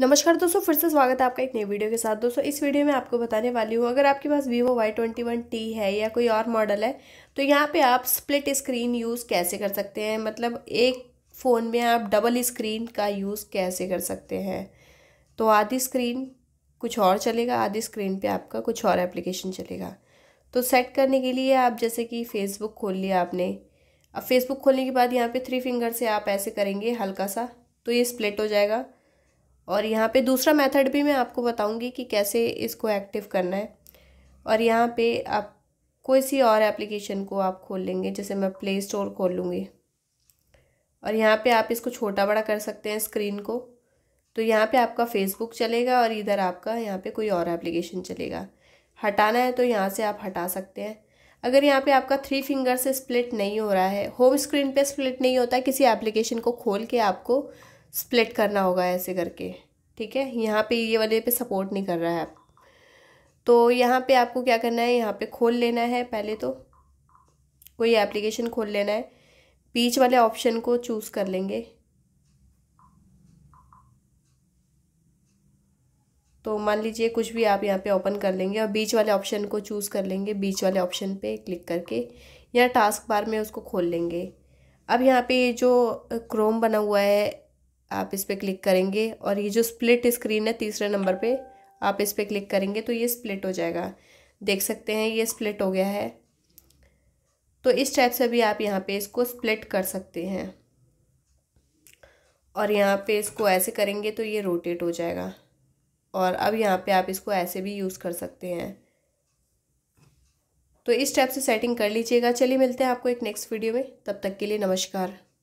नमस्कार दोस्तों फिर से स्वागत है आपका एक नई वीडियो के साथ दोस्तों इस वीडियो में आपको बताने वाली हूँ अगर आपके पास Vivo Y twenty one T है या कोई और मॉडल है तो यहाँ पे आप स्प्लिट स्क्रीन यूज़ कैसे कर सकते हैं मतलब एक फ़ोन में आप डबल स्क्रीन का यूज़ कैसे कर सकते हैं तो आधी स्क्रीन कुछ और चलेगा आधी स्क्रीन पर आपका कुछ और एप्लीकेशन चलेगा तो सेट करने के लिए आप जैसे कि फ़ेसबुक खोल लिया आपने अब फेसबुक खोलने के बाद यहाँ पर थ्री फिंगर से आप ऐसे करेंगे हल्का सा तो ये स्प्लिट हो जाएगा और यहाँ पे दूसरा मेथड भी मैं आपको बताऊँगी कि कैसे इसको एक्टिव करना है और यहाँ पे आप कोई सी और एप्लीकेशन को आप खोल लेंगे जैसे मैं प्ले स्टोर खोल लूँगी और यहाँ पे आप इसको छोटा बड़ा कर सकते हैं स्क्रीन को तो यहाँ पे आपका फेसबुक चलेगा और इधर आपका यहाँ पे कोई और एप्लीकेशन चलेगा हटाना है तो यहाँ से आप हटा सकते हैं अगर यहाँ पे आपका थ्री फिंगर से स्प्लिट नहीं हो रहा है होम स्क्रीन पे स्प्लिट नहीं होता किसी एप्लीकेशन को खोल के आपको स्प्लिट करना होगा ऐसे करके ठीक है यहाँ पे ये वाले पे सपोर्ट नहीं कर रहा है आप तो यहाँ पे आपको क्या करना है यहाँ पे खोल लेना है पहले तो कोई एप्लीकेशन खोल लेना है बीच वाले ऑप्शन को चूज़ कर लेंगे तो मान लीजिए कुछ भी आप यहाँ पे ओपन कर लेंगे और बीच वाले ऑप्शन को चूज़ कर लेंगे बीच वाले ऑप्शन पे क्लिक करके या टास्क बार में उसको खोल लेंगे अब यहाँ पे जो क्रोम बना हुआ है आप इस पर क्लिक करेंगे और ये जो स्प्लिट स्क्रीन है तीसरे नंबर पे आप इस पर क्लिक करेंगे तो ये स्प्लिट हो जाएगा देख सकते हैं ये स्प्लिट हो गया है तो इस टाइप से भी आप यहाँ पे इसको स्प्लिट कर सकते हैं और यहाँ पे इसको ऐसे करेंगे तो ये रोटेट हो जाएगा और अब यहाँ पे आप इसको ऐसे भी यूज़ कर सकते हैं तो इस टाइप से सेटिंग कर लीजिएगा चलिए मिलते हैं आपको एक नेक्स्ट वीडियो में तब तक के लिए नमस्कार